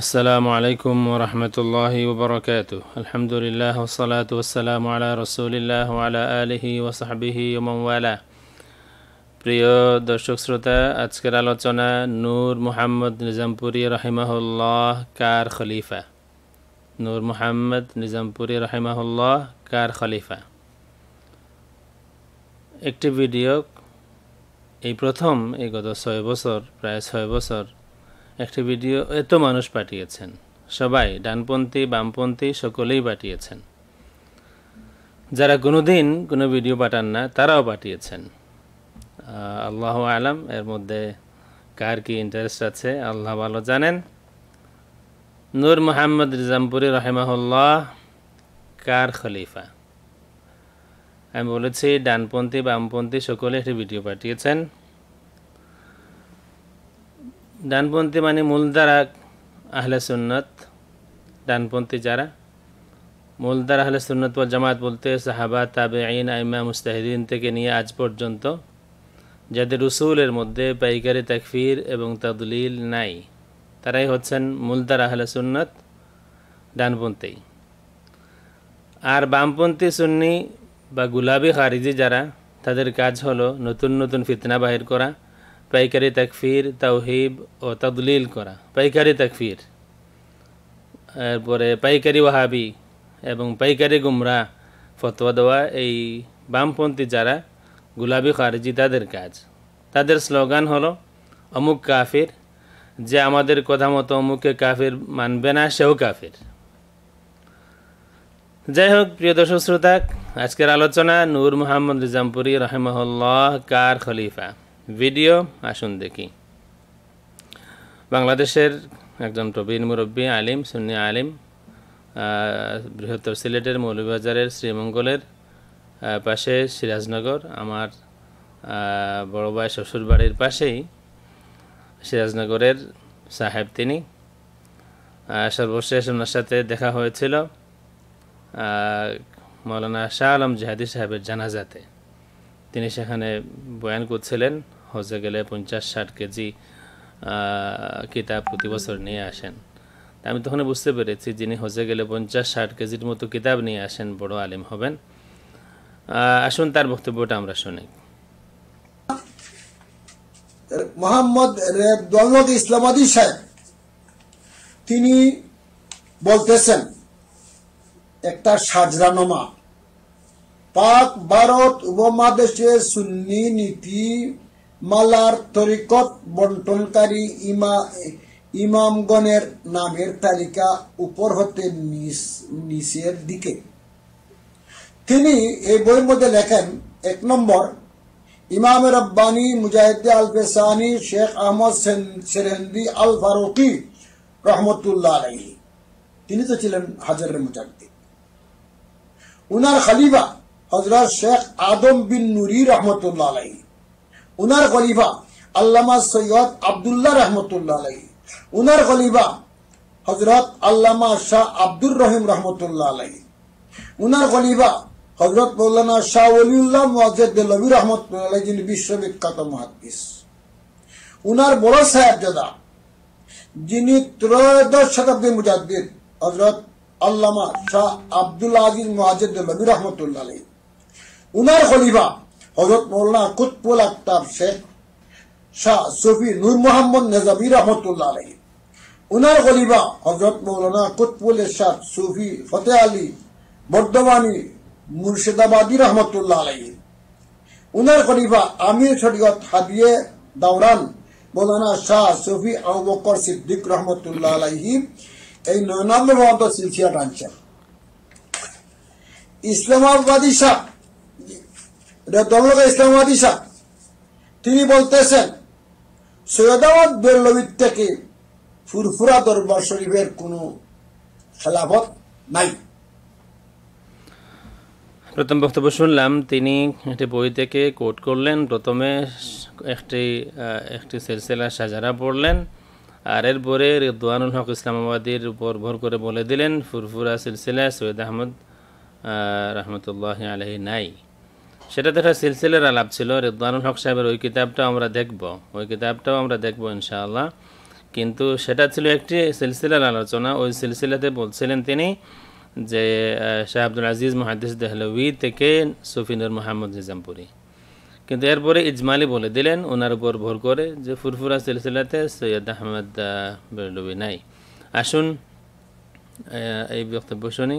السلام عليكم ورحمة الله وبركاته الحمد لله والصلاة والسلام على رسول الله وعلى آله وصحبه ومن والاه প্রিয় দর্শক শ্রোতা আজকের আলোচনা নূর মোহাম্মদ নিজামপুরি রহিমাহুল্লাহ কার খলিফা নূর মোহাম্মদ নিজামপুরি রহিমাহুল্লাহ কার খলিফা একটি ভিডিও এই প্রথম এই গত ছয় বছর প্রায় ছয় বছর একটি ভিডিও এত মানুষ পাঠিয়েছেন সবাই ডানপন্থী বামপন্থী সকলেই পাঠিয়েছেন যারা কোনোদিন কোনো ভিডিও পাঠান না তারাও পাঠিয়েছেন আল্লাহ আলাম এর মধ্যে কার কি ইন্টারেস্ট আছে আল্লাহ ভালো জানেন নূর মোহাম্মদ রিজামপুরি রহেমাহুল্লাহ কার খলিফা আমি বলেছি ডানপন্থী বামপন্থী সকলে একটি ভিডিও পাঠিয়েছেন ডানপন্থী মানে মূলধারা আহলে সুন্নত ডানপন্থী যারা মূলধারা আহলে সুন্নত পর জামাত বলতে সাহাবা তাবে আইন আইমা মুস্তাহিদিন থেকে নিয়ে আজ পর্যন্ত যাদের রসুলের মধ্যে পাইকারি তাকফির এবং তাদলিল নাই তারাই হচ্ছেন মূলধারা আহলে সুন্নত ডানপন্থী আর বামপন্থী সুন্নি বা গুলাবি খারিজি যারা তাদের কাজ হলো নতুন নতুন ফিতনা বাহির করা পাইকারি তাকফির তাওহিব ও তদলিল করা পাইকারি তাকফির এরপরে পাইকারি ওয়াহাবি এবং পাইকারি গুমরা ফতোয়া দেওয়া এই বামপন্থী যারা গুলাবি খারেজি তাদের কাজ তাদের স্লোগান হলো অমুক কাফির যে আমাদের কথা মতো অমুককে কাফির মানবে না সেও কাফির যাই হোক প্রিয় দর্শক শ্রোতা আজকের আলোচনা নূর মোহাম্মদ রিজামপুরি রহেমহল্লাহ কার খলিফা ভিডিও আসুন দেখি বাংলাদেশের একজন প্রবীণ মুরব্বী আলিম সুন্নি আলিম বৃহত্তর সিলেটের মৌলভীবাজারের শ্রীমঙ্গলের পাশে সিরাজনগর আমার বড় ভাই শ্বশুরবাড়ির পাশেই সিরাজনগরের সাহেব তিনি সর্বশেষ ওনার সাথে দেখা হয়েছিল মৌলানা শাহ আলম জাহাদি সাহেবের জানাজাতে তিনি সেখানে বয়ান করছিলেন হজে গেলে পঞ্চাশ ষাট কেজি কিতাব প্রতি বছর নিয়ে আসেন আমি তখন বুঝতে পেরেছি যিনি হজে গেলে পঞ্চাশ ষাট কেজির মতো কিতাব নিয়ে আসেন বড় আলিম হবেন আসুন তার বক্তব্যটা আমরা শুনি মোহাম্মদ দৌলত ইসলামাদি সাহেব তিনি বলতেছেন একটা সাজরানোমা পাক ভারত উপমহাদেশে সুন্নি নীতি মালার তরিকত বন্টনকারী ইমা ইমামগণের নামের তালিকা উপর হতে নিচের দিকে তিনি এই বইয়ের মধ্যে লেখেন এক নম্বর ইমাম রব্বানি মুজাহিদ আল পেসানি শেখ আহমদ সেরেন্দি আল ফারুকি রহমতুল্লাহ আলহী তিনি তো ছিলেন হাজারের মুজাহিদ উনার খালিবা হজরত শেখ আদম বিন নুরি রহমতুল্লাহ আলাই উনার খলিফা আল্লামা সৈয়দ আবদুল্লাহ রহমতুল্লাহ আলাই উনার খলিফা হজরত আল্লামা শাহ আব্দুর রহিম রহমতুল্লাহ আলাই উনার খলিফা হজরত মৌলানা শাহ অলিউল্লাহ মুআজ্জেদলবী রহমতুল্লাহ আলাই যিনি বিশ্ববিখ্যাত মহাদ্দিস উনার বড় সাহেবজাদা যিনি ত্রয়োদশ শতাব্দীর মুজাদ্দিদ হজরত আল্লামা শাহ আব্দুল আজিজ মুআজ্জেদলবী রহমতুল্লাহ আলাই উনার খলিফা হজরত মৌলানা কুতবুল আক্তার শেখ শাহ সফি নূর মোহাম্মদ নেজামি রহমতুল্লাহ আলহী উনার খলিফা হজরত মৌলানা কুতবুল এরশাদ সুফি ফতে আলী বর্ধমানী মুর্শিদাবাদী রহমতুল্লাহ আলহী উনার খলিফা আমির শরীয়ত হাদিয়ে দাওরান মৌলানা শাহ সফি আবু বকর সিদ্দিক রহমতুল্লাহ আলহী এই নয়নাম্য মহন্ত সিলসিয়া টানছেন ইসলামাবাদী শাহ এটা ইসলামাবাদ ইসা তিনি বলতেছেন সৈয়দ আহমদ বেল্লবির থেকে ফুরফুরা দরবার শরীফের কোনো খেলাফত নাই প্রথম বক্তব্য শুনলাম তিনি একটি বই থেকে কোট করলেন প্রথমে একটি একটি সিলসিলা সাজারা পড়লেন আর এরপরে রিদওয়ানুল হক ইসলামাবাদীর উপর ভর করে বলে দিলেন ফুরফুরা সিলসিলা সৈয়দ আহমদ রহমতুল্লাহ আলহী নাই সেটা দেখা সিলসিলের আলাপ ছিল রেদানুল হক সাহেবের ওই কিতাবটা আমরা দেখব ওই কিতাবটাও আমরা দেখব ইনশাআল্লাহ কিন্তু সেটা ছিল একটি সিলসিলার আলোচনা ওই সিলসিলাতে বলছিলেন তিনি যে শাহ আব্দুল আজিজ মহাদিস দেহলভি থেকে সুফিনুর মোহাম্মদ নিজামপুরি কিন্তু এরপরে ইজমালি বলে দিলেন ওনার উপর ভর করে যে ফুরফুরা সিলসিলাতে সৈয়দ আহমদ বেরলভি নাই আসুন এই বক্তব্য শুনি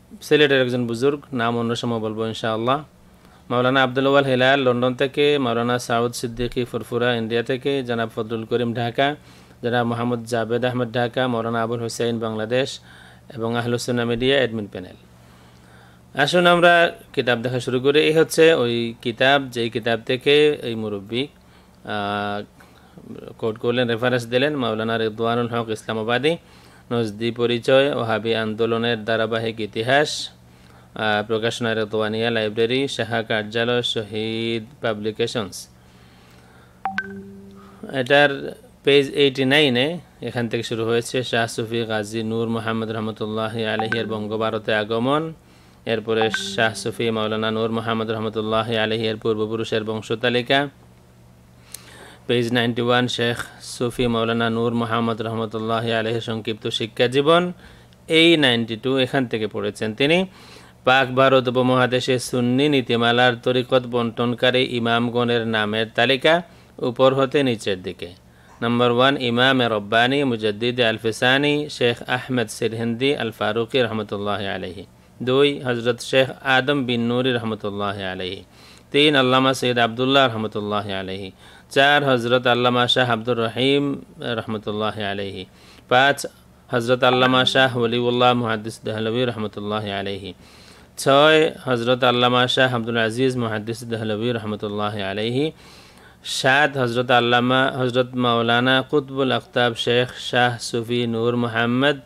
সিলেটের একজন বুজুর্গ নাম অন্য সময় বলবো ইনশাআল্লাহ মাওলানা আবদুল্লাহ হেলায়াল লন্ডন থেকে মাওলানা সাউদ সিদ্দিকী ফুরফুরা ইন্ডিয়া থেকে জনাব ফজলুল করিম ঢাকা জনাব মোহাম্মদ জাবেদ আহমেদ ঢাকা মৌলানা আবুল হুসাইন বাংলাদেশ এবং আহলুসুন্না মিডিয়া অ্যাডমিন প্যানেল আসুন আমরা কিতাব দেখা শুরু করি এই হচ্ছে ওই কিতাব যেই কিতাব থেকে এই মুরব্বী কোট করলেন রেফারেন্স দিলেন মাওলানা রিদওয়ানুল হক ইসলামাবাদী নজদি পরিচয় ওহাবি আন্দোলনের ধারাবাহিক ইতিহাস প্রকাশনা তোয়ানিয়া লাইব্রেরি শাখা কার্যালয় শহীদ পাবলিকেশনস এটার পেজ এইটি নাইনে এখান থেকে শুরু হয়েছে শাহ সুফি গাজী নূর মোহাম্মদ রহমতুল্লাহ আলহিয়ার বঙ্গভারতে আগমন এরপরে শাহ সুফি মৌলানা নূর মোহাম্মদ রহমতুল্লাহ আলহিয়ার পূর্বপুরুষের বংশতালিকা page ninety one Sheikh Sufi Maulana Noor Mohammad Rahmatullah আলহ সংক্ষিপ্ত শিক্ষা জীবন এই নাইনটি টু এখান থেকে পড়েছেন তিনি পাক ভারত উপমহাদেশে সুন্নি নীতিমালার তরিকত বন্টনকারী ইমামগণের নামের তালিকা উপর হতে নিচের দিকে নম্বর ওয়ান ইমাম রব্বানি মুজদ্দিদ আলফিসানি শেখ আহমেদ সিরহিন্দি আল ফারুকি রহমতুল্লাহ আলহি দুই হজরত শেখ আদম বিন নুরি রহমতুল্লাহ আলহি তিন আল্লামা সৈয়দ আবদুল্লাহ রহমতুল্লাহ আলহী চার হজরত আল্লামা শাহ আব্দুর রহিম রহমতুল্লাহ আলহি পাঁচ হজরত আল্লামা শাহ ওলিউল্লাহ মহাদিস দহলবী রহমতুল্লাহ আলহি ছয় হজরত আল্লামা শাহ আব্দুল আজিজ মহাদিস দহলবী রহমতুল্লাহ আলহি সাত হজরত আল্লামা হজরত মাওলানা কুতবুল আফতাব শেখ শাহ সুফি নূর মোহাম্মদ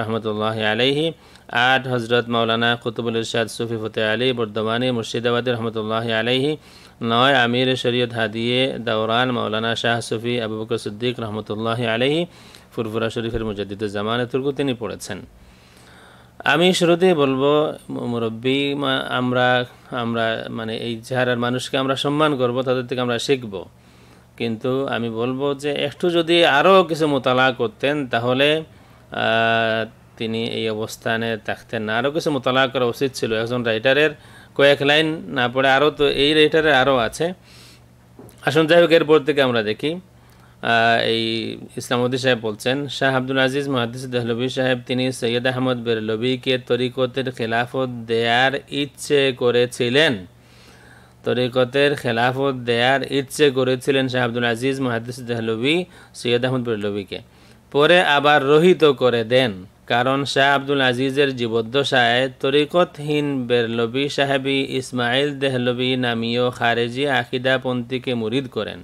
রহমতুল্লাহ আলহি আট হজরত মাওলানা কুতুবুল ইরশাদ সুফি ফতে আলী বর্ধমানী মুর্শিদাবাদ রহমতুল্লাহ আলহি নয় আমির শরীয়ত হাদিয়ে দাওরান মৌলানা শাহ সফি আবু বকর সিদ্দিক রহমতুল্লাহ আলহি ফুরফুরা শরীফের মুজাদ্দিদ জামানে তুর্কু তিনি পড়েছেন আমি শুরুতেই বলবো মুরব্বী আমরা আমরা মানে এই চেহারার মানুষকে আমরা সম্মান করব তাদের থেকে আমরা শিখব কিন্তু আমি বলবো যে একটু যদি আরও কিছু মোতালা করতেন তাহলে তিনি এই অবস্থানে থাকতেন না আরও কিছু মোতালা করা উচিত ছিল একজন রাইটারের কয়েক লাইন না পড়ে আরও তো এই রেটারে আরও আছে আসুন যাই হোক এরপর থেকে আমরা দেখি এই ইসলামুদ্দিন সাহেব বলছেন শাহ আব্দুল আজিজ মহাদিস দেহলবী সাহেব তিনি সৈয়দ আহমদ বেরলবীকে তরিকতের খেলাফত দেয়ার ইচ্ছে করেছিলেন তরিকতের খেলাফত দেয়ার ইচ্ছে করেছিলেন শাহ আব্দুল আজিজ মহাদিস দেহলবী সৈয়দ আহমদ বেরলবীকে পরে আবার রহিত করে দেন কারণ শাহ আব্দুল আজিজের জীবদ্দশায় তরিকতহীন বেরলবি সাহেবী ইসমাইল দেহলবি নামীয় খারেজি আকিদাপন্থীকে মুরিদ করেন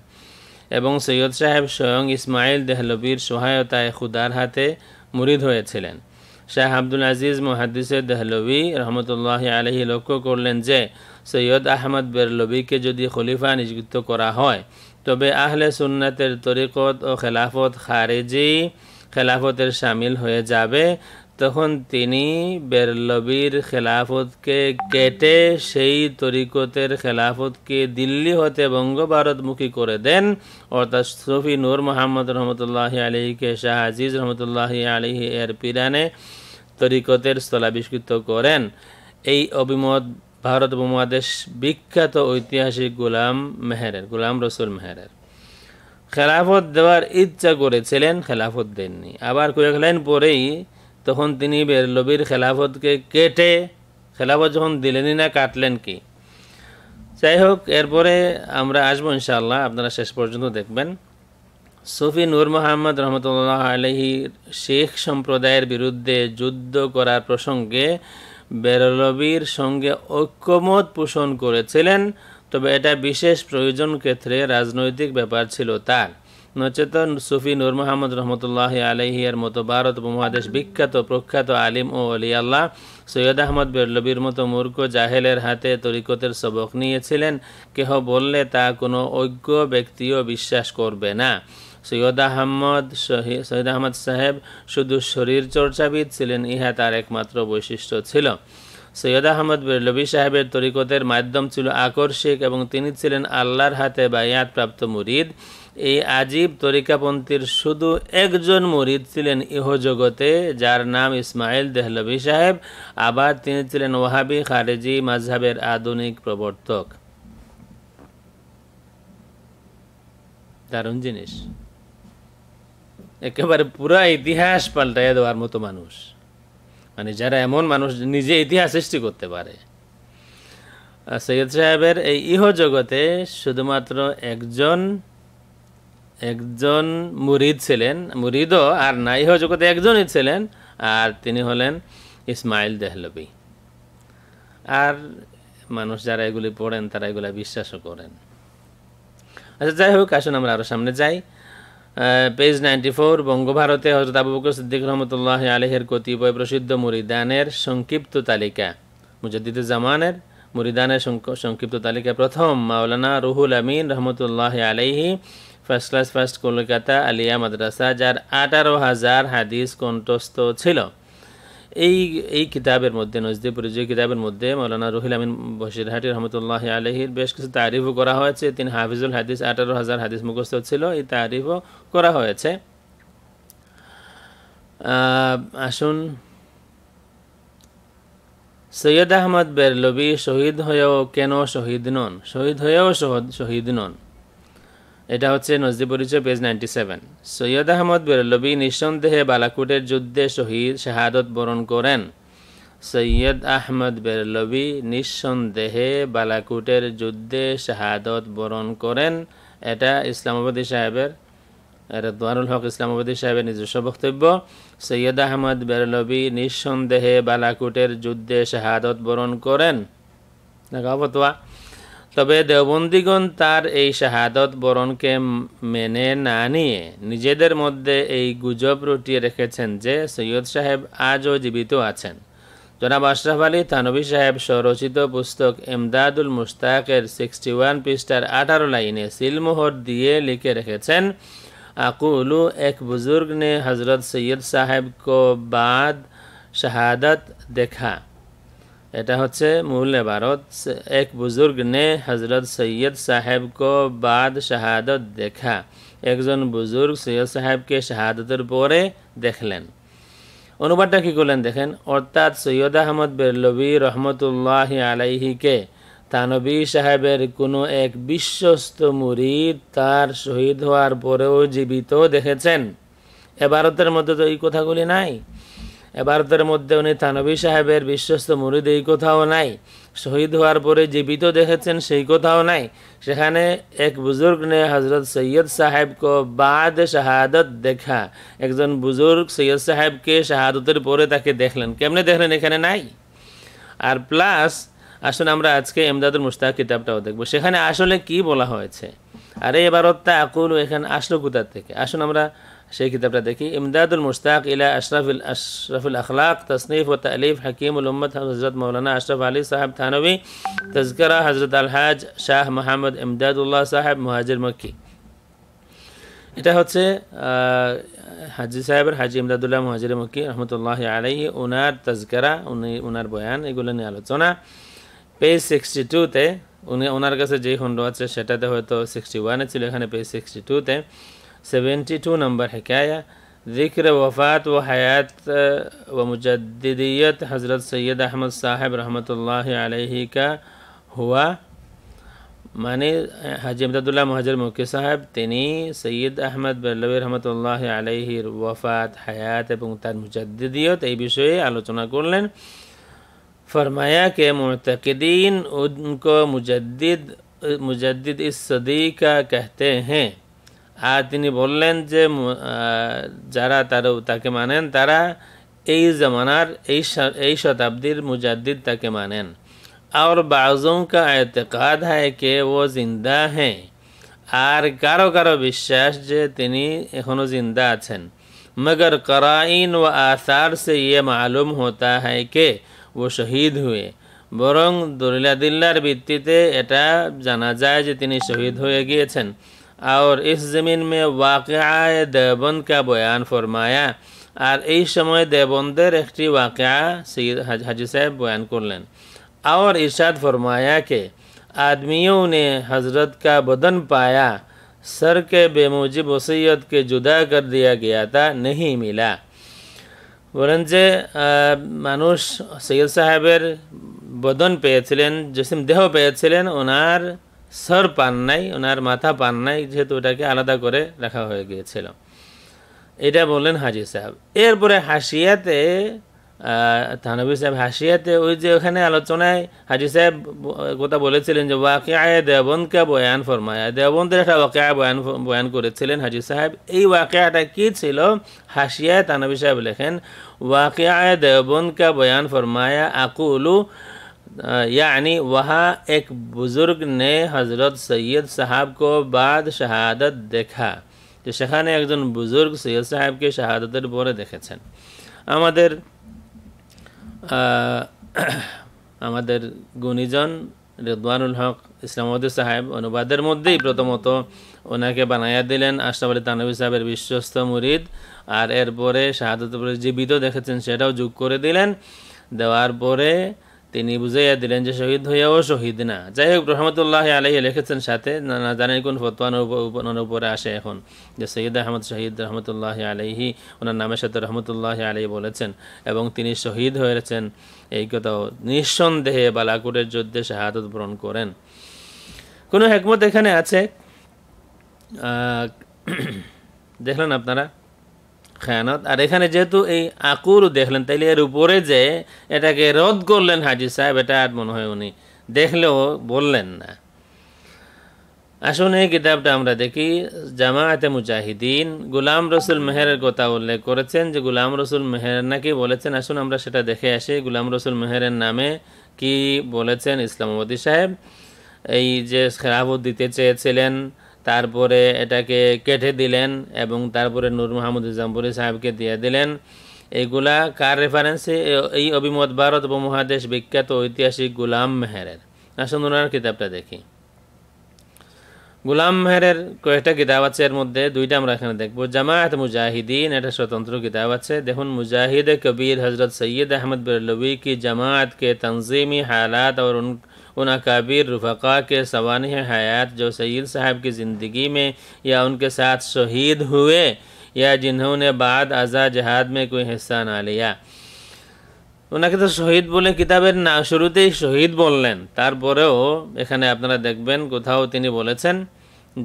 এবং সৈয়দ সাহেব স্বয়ং ইসমাইল দেহলবির সহায়তায় খুদার হাতে মুরিদ হয়েছিলেন শাহ আব্দুল আজিজ মহাদিসে দেহলবি রহমতুল্লাহ আলহী লক্ষ্য করলেন যে সৈয়দ আহমদ বেরলবিকে যদি খলিফা নিযুক্ত করা হয় তবে আহলে সুন্নাতের তরিকত ও খেলাফত খারেজি খেলাফতের সামিল হয়ে যাবে তখন তিনি বেরলবির খেলাফতকে কেটে সেই তরিকতের খেলাফতকে দিল্লি হতে বঙ্গ ভারতমুখী করে দেন অর্থাৎ সফি নূর মোহাম্মদ রহমতুল্লাহ আলহীকে শাহ আজিজ রহমতুল্লাহ আলহী এর পিরানে তরিকতের স্থলাবিষ্কৃত করেন এই অভিমত ভারত উপমহাদেশ বিখ্যাত ঐতিহাসিক গোলাম মেহরের গোলাম রসুল মেহরের খেলাফত দেওয়ার ইচ্ছা করেছিলেন খেলাফত দেননি আবার কয়েক লাইন পরেই তখন তিনি বেরলবির খেলাফতকে কেটে খেলাফত যখন দিলেনই না কাটলেন কি যাই হোক এরপরে আমরা আসবো ইনশাআল্লাহ আপনারা শেষ পর্যন্ত দেখবেন সুফি নূর মোহাম্মদ রহমতুল্লাহ আলহি শেখ সম্প্রদায়ের বিরুদ্ধে যুদ্ধ করার প্রসঙ্গে বেরলবির সঙ্গে ঐক্যমত পোষণ করেছিলেন তবে এটা বিশেষ প্রয়োজন ক্ষেত্রে রাজনৈতিক ব্যাপার ছিল তার নচেতন সুফি নূর মোহাম্মদ রহমতুল্লাহ আলহিয়ার মতো ভারত উপমহাদেশ বিখ্যাত প্রখ্যাত আলিম ও আলিয়াল্লাহ সৈয়দ আহমদ বেরলবির মতো মূর্খ জাহেলের হাতে তরিকতের সবক নিয়েছিলেন কেহ বললে তা কোনো অজ্ঞ ব্যক্তিও বিশ্বাস করবে না সৈয়দ আহমদ সৈয়দ আহমদ সাহেব শুধু শরীরচর্চাবিদ ছিলেন ইহা তার একমাত্র বৈশিষ্ট্য ছিল সৈয়দ আহমদ বেরলবী সাহেবের তরিকতের মাধ্যম ছিল আকর্ষিক এবং তিনি ছিলেন আল্লাহর হাতে প্রাপ্ত মুরিদ এই আজীব তরিকাপন্থীর শুধু একজন মুরিদ ছিলেন ইহজগতে যার নাম ইসমাইল দেহলবী সাহেব আবার তিনি ছিলেন ওয়াহাবি খারেজি মাঝহাবের আধুনিক প্রবর্তক দারুণ জিনিস একেবারে পুরা ইতিহাস পাল্টাইয়া দেওয়ার মতো মানুষ মানে যারা এমন মানুষ নিজে ইতিহাস সৃষ্টি করতে পারে সৈয়দ সাহেবের এই ইহ জগতে শুধুমাত্র একজন একজন মুরিদ ছিলেন মুরিদও আর না ইহ জগতে একজনই ছিলেন আর তিনি হলেন ইসমাইল দেহলবি আর মানুষ যারা এগুলি পড়েন তারা এগুলা বিশ্বাসও করেন আচ্ছা যাই হোক আসুন আমরা আরও সামনে যাই পেজ নাইনটি ফোর বঙ্গভারতে হজরত আবু বকর সিদ্দিক রহমতুল্লাহ আলহের কতিপয় প্রসিদ্ধ মুরিদানের সংক্ষিপ্ত তালিকা মুজদ্দিদ জামানের মুরিদানের সংক্ষিপ্ত তালিকা প্রথম মাওলানা রুহুল আমিন রহমতুল্লাহ আলহি first class first Kolkata Aliya Madrasa যার আঠারো হাজার হাদিস কণ্ঠস্থ ছিল এই এই কিতাবের মধ্যে নজদিপুরি যে কিতাবের মধ্যে মৌলানা রুহুল আমিন বসিরহাটি রহমতুল্লাহ আলহির বেশ কিছু তারিফও করা হয়েছে তিনি হাফিজুল হাদিস আঠারো হাজার হাদিস মুখস্থ ছিল এই তারিফও করা হয়েছে আসুন সৈয়দ আহমদ বেরলবি শহীদ হয়েও কেন শহীদ নন শহীদ হয়েও শহীদ নন এটা হচ্ছে নজদি পরিচয় page ninety seven Syed Ahmad Barelvi নিঃসন্দেহে বালাকুটের যুদ্ধে শহীদ শাহাদত বরণ করেন সৈয়দ আহমদ বেরলবি নিঃসন্দেহে বালাকুটের যুদ্ধে শাহাদত বরণ করেন এটা ইসলামাবাদী সাহেবের দোয়ারুল হক ইসলামাবাদী সাহেবের নিজস্ব বক্তব্য সৈয়দ আহমদ বেরলবি নিঃসন্দেহে বালাকুটের যুদ্ধে শাহাদত বরণ করেন দেখা ফতোয়া তবে দেওবন্দিগণ তার এই শাহাদত বরণকে মেনে না নিয়ে নিজেদের মধ্যে এই গুজব রটিয়ে রেখেছেন যে সৈয়দ সাহেব আজও জীবিত আছেন জনাব আশরাফ আলী থানবী সাহেব স্বরচিত পুস্তক এমদাদুল মুস্তাকের সিক্সটি ওয়ান পৃষ্ঠার আঠারো লাইনে সিলমোহর দিয়ে লিখে রেখেছেন আকুলু এক বুজুর্গ নে হজরত সৈয়দ সাহেব কো বাদ শাহাদত দেখা এটা হচ্ছে মূল ভারত এক বুজুর্গ নে হজরত সৈয়দ সাহেব কো বাদ শাহাদত দেখা একজন বুজুর্গ সৈয়দ সাহেবকে শাহাদতের পরে দেখলেন অনুবাদটা কী করলেন দেখেন অর্থাৎ সৈয়দ আহমদ বেরলবি রহমতুল্লাহ আলাইহিকে তানবী সাহেবের কোনো এক বিশ্বস্ত মুরিদ তার শহীদ হওয়ার পরেও জীবিত দেখেছেন এ ভারতের মধ্যে তো এই কথাগুলি নাই এবারতের মধ্যে উনি থানবী সাহেবের বিশ্বস্ত মুরিদ এই কোথাও নাই শহীদ হওয়ার পরে জীবিত দেখেছেন সেই কোথাও নাই সেখানে এক বুজুর্গ নে হজরত সৈয়দ সাহেব কো বাদ শাহাদত দেখা একজন বুজুর্গ সৈয়দ সাহেবকে শাহাদতের পরে তাকে দেখলেন কেমনে দেখলেন এখানে নাই আর প্লাস আসুন আমরা আজকে এমদাদুল মুস্তাক কিতাবটাও দেখব সেখানে আসলে কি বলা হয়েছে আরে এবারতটা আকুল এখানে আসলো কোথার থেকে আসুন আমরা সেই কিতাবটা দেখি ইমদাদুল মুস্তাক ইলা আশরাফুল আশরাফুল আখলাক তসনিফ ও তালিফ হাকিমুল উম্মদ হজরত মৌলানা আশরাফ আলী সাহেব থানবী তজকরা হজরত আলহাজ শাহ মোহাম্মদ ইমদাদুল্লাহ সাহেব মুহাজির মক্কি এটা হচ্ছে হাজি সাহেবের হাজি ইমদাদুল্লাহ মুহাজির মক্কি রহমতুল্লাহ আলাইহি ওনার তজকরা উনি ওনার বয়ান এগুলো নিয়ে আলোচনা পেজ সিক্সটি টুতে উনি ওনার কাছে যেই খণ্ড আছে সেটাতে হয়তো সিক্সটি ওয়ানে ছিল এখানে পেজ সিক্সটি টুতে سیونٹی ٹو نمبر حکایہ ذکر وفات و حیات و مجددیت حضرت سید احمد صاحب رحمۃ اللہ علیہ کا ہوا معنی حاجی امداد اللہ مہاجر موکی صاحب تینی سید احمد بلو رحمۃ اللہ علیہ وفات حیات مجدیت یہ بھی آلوچنا کر لین فرمایا کہ معتقدین ان کو مجدد مجدد اس صدی کا کہتے ہیں আর তিনি বললেন যে যারা তার তাকে মানেন তারা এই জমানার এই এই শতাব্দীর মুজাদ্দিদ তাকে মানেন আর বাজুম কা এতেকাদ হয় কে ও জিন্দা হ্যাঁ আর কারো কারো বিশ্বাস যে তিনি এখনও জিন্দা আছেন মগর করাইন ও আসার সে ইয়ে মালুম হতা হয় কে ও শহীদ হুয়ে বরং দলিলাদিল্লার ভিত্তিতে এটা জানা যায় যে তিনি শহীদ হয়ে গিয়েছেন اور اس زمین میں واقعہ دیوبند کا بیان فرمایا اور اس سمعے دیوبندر ایکٹی واقعہ سید حاجی صاحب بیان کر لین اور ارشاد فرمایا کہ آدمیوں نے حضرت کا بدن پایا سر کے بے موجب وسیعت کے جدا کر دیا گیا تھا نہیں ملا ورنجے مانوش سید صاحب بدن پیچھلین جسم دیہو پیچھلین انار সর পান নাই ওনার মাথা পান নাই যেহেতু ওটাকে আলাদা করে রাখা হয়ে গিয়েছিল এটা বললেন হাজি সাহেব এরপরে হাসিয়াতে থানবী সাহেব হাসিয়াতে ওই যে ওখানে আলোচনায় হাজি সাহেব কথা বলেছিলেন যে ওয়াকিয়ায় দেবনকে বয়ান ফরমায়া দেবনদের একটা ওয়াকিয়া বয়ান বয়ান করেছিলেন হাজি সাহেব এই ওয়াকিয়াটা কি ছিল হাসিয়ায় থানবী সাহেব লেখেন ওয়াকিয়ায় দেবনকে বয়ান ফরমায়া আকুলু यानी वहाँ एक बुज़ुर्ग ने हज़रत सैयद साहब को बाद শাহাদত দেখা যে সেখানে একজন বুজুর্গ সৈয়দ সাহেবকে শাহাদতের পরে দেখেছেন আমাদের আমাদের গুণীজন রেদওয়ানুল হক ইসলামদি সাহেব অনুবাদের মধ্যেই প্রথমত ওনাকে বানাইয়া দিলেন আশরাফ আলী তানবী সাহেবের বিশ্বস্ত মুরিদ আর এরপরে শাহাদতের পরে জীবিত দেখেছেন সেটাও যোগ করে দিলেন দেওয়ার পরে তিনি বুঝাইয়া দিলেন যে শহীদ হইয়াও শহীদ না যাই হোক রহমতুল্লাহ আলহী লিখেছেন সাথে না জানেন কোন ফতোয়ান উপরে আসে এখন যে সৈয়দ আহমদ শহীদ রহমতুল্লাহ আলহি ওনার নামের সাথে রহমতুল্লাহ আলহি বলেছেন এবং তিনি শহীদ হয়েছেন এই কথাও নিঃসন্দেহে বালাকুটের যুদ্ধে শাহাদত বরণ করেন কোনো হেকমত এখানে আছে দেখলেন আপনারা খেয়ানত আর এখানে যেহেতু এই আকুর দেখলেন তাইলে এর উপরে যে এটাকে রদ করলেন হাজি সাহেব এটা আর মনে হয় উনি দেখলেও বললেন না আসুন এই কিতাবটা আমরা দেখি জামায়াতে মুজাহিদিন গুলাম রসুল মেহরের কথা উল্লেখ করেছেন যে গুলাম রসুল মেহের নাকি বলেছেন আসুন আমরা সেটা দেখে আসি গুলাম রসুল মেহরের নামে কি বলেছেন ইসলামাবাদী সাহেব এই যে খেরাবত দিতে চেয়েছিলেন তারপরে এটাকে কেটে দিলেন এবং তারপরে নূর মাহমুদ ইজামপুরি সাহেবকে দিয়ে দিলেন এগুলা কার রেফারেন্সে এই অভিমত ভারত উপমহাদেশ বিখ্যাত ঐতিহাসিক গুলাম মেহরের আসুন ওনার কিতাবটা দেখি গুলাম মেহরের কয়েকটা কিতাব আছে এর মধ্যে দুইটা আমরা এখানে দেখবো জামায়াত মুজাহিদিন এটা স্বতন্ত্র কিতাব আছে দেখুন মুজাহিদ কবির হজরত সৈয়দ আহমদ বেরলবী কি জামায়াত কে তনজিমি হালাত और उन अकाबिर रफ़ा के सवान हयात जो सैद साहब की ज़िंदगी में या उनके साथ शहीद हुए या जिन्होंने बाद आज़ा जहाद में कोई হিসা না লিয়া ওনাকে তো শহীদ বলে কিতাবের না শুরুতেই শহীদ বললেন তারপরেও এখানে আপনারা দেখবেন কোথাও তিনি বলেছেন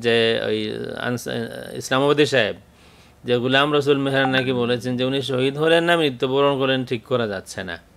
যে ওই ইসলামাবাদী সাহেব যে গুলাম রসুল মেহরান নাকি বলেছেন যে উনি শহীদ হলেন না মৃত্যুবরণ করেন ঠিক করা যাচ্ছে না